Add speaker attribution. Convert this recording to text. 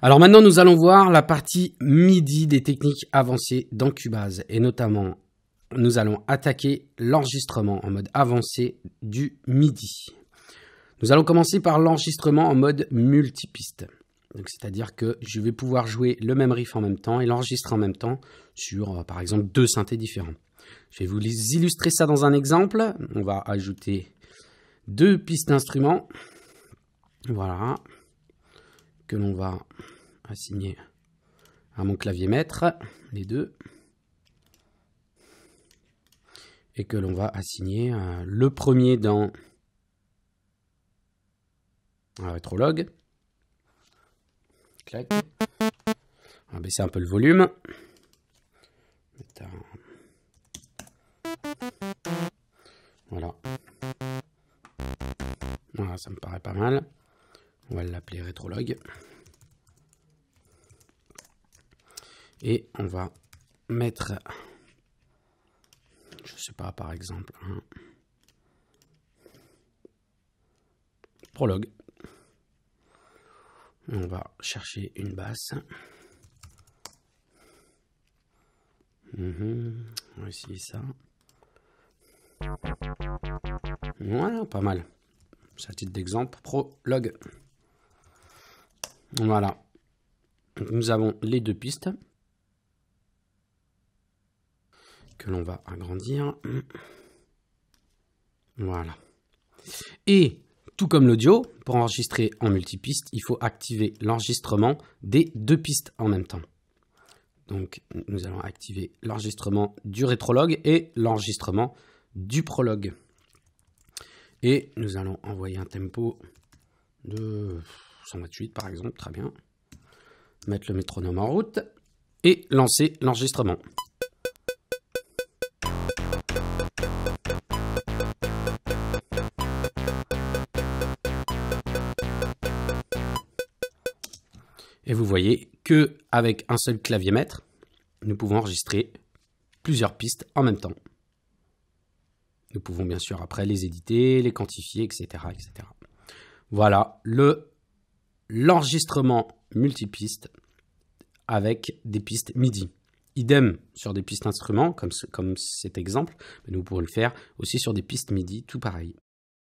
Speaker 1: Alors maintenant, nous allons voir la partie MIDI des techniques avancées dans Cubase et notamment nous allons attaquer l'enregistrement en mode avancé du MIDI. Nous allons commencer par l'enregistrement en mode multipiste. C'est-à-dire que je vais pouvoir jouer le même riff en même temps et l'enregistrer en même temps sur, euh, par exemple, deux synthés différents. Je vais vous illustrer ça dans un exemple. On va ajouter deux pistes d'instruments. Voilà que l'on va assigner à mon clavier maître, les deux, et que l'on va assigner le premier dans un rétrologue. Clac. On va baisser un peu le volume. Voilà. Voilà, ça me paraît pas mal. On va l'appeler rétrologue. Et on va mettre, je sais pas, par exemple, un prologue. On va chercher une basse. Mhm, on va essayer ça. Voilà, pas mal. C'est un titre d'exemple, prologue. Voilà. Nous avons les deux pistes que l'on va agrandir. Voilà. Et tout comme l'audio, pour enregistrer en multipiste, il faut activer l'enregistrement des deux pistes en même temps. Donc nous allons activer l'enregistrement du rétrologue et l'enregistrement du prologue. Et nous allons envoyer un tempo de 128 par exemple, très bien. Mettre le métronome en route et lancer l'enregistrement. Et vous voyez que avec un seul clavier maître, nous pouvons enregistrer plusieurs pistes en même temps. Nous pouvons bien sûr après les éditer, les quantifier, etc. etc. Voilà le l'enregistrement multipiste avec des pistes MIDI. Idem sur des pistes instruments, comme, comme cet exemple, mais vous pourrez le faire aussi sur des pistes MIDI, tout pareil.